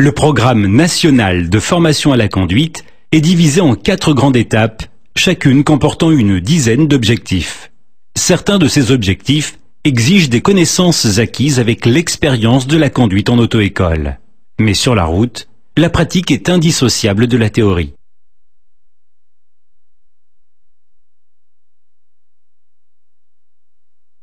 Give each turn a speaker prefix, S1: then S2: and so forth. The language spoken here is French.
S1: Le programme national de formation à la conduite est divisé en quatre grandes étapes, chacune comportant une dizaine d'objectifs. Certains de ces objectifs exigent des connaissances acquises avec l'expérience de la conduite en auto-école. Mais sur la route, la pratique est indissociable de la théorie.